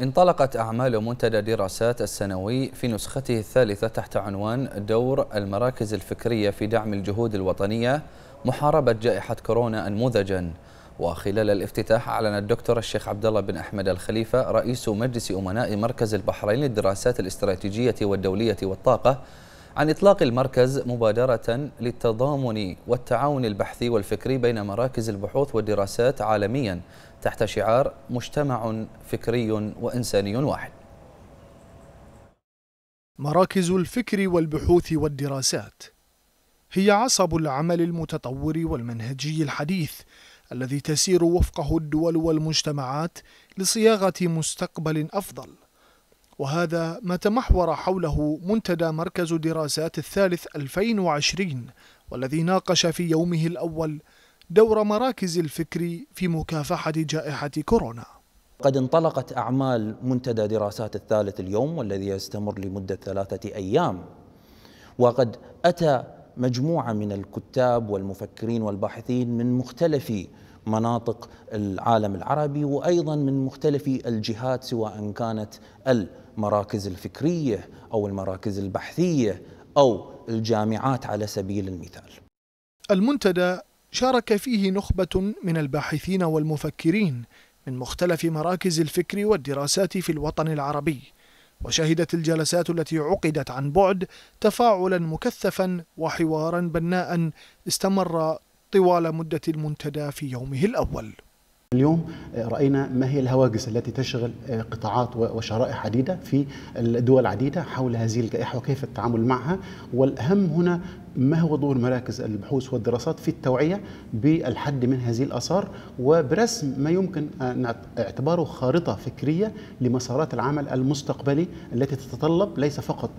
انطلقت أعمال منتدى دراسات السنوي في نسخته الثالثة تحت عنوان دور المراكز الفكرية في دعم الجهود الوطنية محاربة جائحة كورونا أنموذجا وخلال الافتتاح أعلن الدكتور الشيخ عبد الله بن أحمد الخليفة رئيس مجلس أمناء مركز البحرين للدراسات الاستراتيجية والدولية والطاقة عن إطلاق المركز مبادرة للتضامن والتعاون البحثي والفكري بين مراكز البحوث والدراسات عالمياً تحت شعار مجتمع فكري وإنساني واحد مراكز الفكر والبحوث والدراسات هي عصب العمل المتطور والمنهجي الحديث الذي تسير وفقه الدول والمجتمعات لصياغة مستقبل أفضل وهذا ما تمحور حوله منتدى مركز دراسات الثالث 2020 والذي ناقش في يومه الأول دور مراكز الفكر في مكافحة جائحة كورونا قد انطلقت أعمال منتدى دراسات الثالث اليوم والذي يستمر لمدة ثلاثة أيام وقد أتى مجموعة من الكتاب والمفكرين والباحثين من مختلف مناطق العالم العربي وايضا من مختلف الجهات سواء كانت المراكز الفكريه او المراكز البحثيه او الجامعات على سبيل المثال. المنتدى شارك فيه نخبة من الباحثين والمفكرين من مختلف مراكز الفكر والدراسات في الوطن العربي وشهدت الجلسات التي عقدت عن بعد تفاعلا مكثفا وحوارا بناء استمر طوال مدة المنتدى في يومه الأول اليوم آه، رأينا ما هي الهواجس التي تشغل آه، قطاعات وشرائح عديدة في الدول العديده حول هذه الجائحة وكيف التعامل معها والأهم هنا ما هو دور مراكز البحوث والدراسات في التوعية بالحد من هذه الآثار وبرسم ما يمكن ان آه، اعتباره خارطة فكرية لمسارات العمل المستقبلي التي تتطلب ليس فقط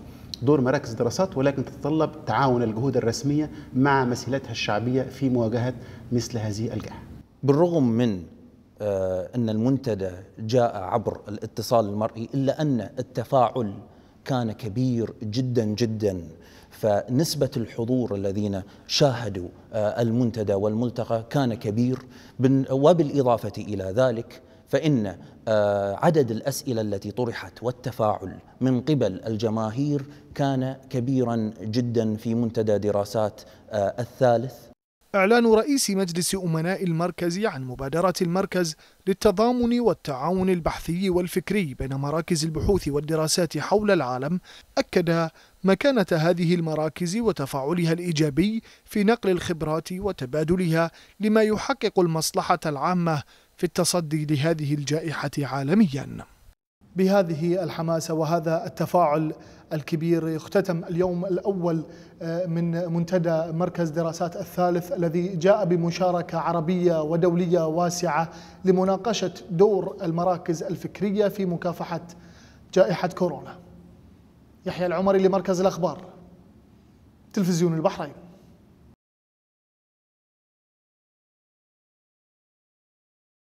دور مراكز دراسات ولكن تتطلب تعاون الجهود الرسمية مع مسيلتها الشعبية في مواجهة مثل هذه الجائحة بالرغم من آه، أن المنتدى جاء عبر الاتصال المرئي إلا أن التفاعل كان كبير جدا جدا فنسبة الحضور الذين شاهدوا آه، المنتدى والملتقى كان كبير وبالإضافة إلى ذلك فإن آه، عدد الأسئلة التي طرحت والتفاعل من قبل الجماهير كان كبيرا جدا في منتدى دراسات الثالث إعلان رئيس مجلس أمناء المركز عن مبادرة المركز للتضامن والتعاون البحثي والفكري بين مراكز البحوث والدراسات حول العالم أكد مكانة هذه المراكز وتفاعلها الإيجابي في نقل الخبرات وتبادلها لما يحقق المصلحة العامة في التصدي لهذه الجائحة عالمياً بهذه الحماسة وهذا التفاعل الكبير يختتم اليوم الأول آه، من منتدى مركز دراسات الثالث الذي جاء بمشاركة عربية ودولية واسعة لمناقشة دور المراكز الفكرية في مكافحة جائحة كورونا يحيى العمري لمركز الأخبار تلفزيون البحرين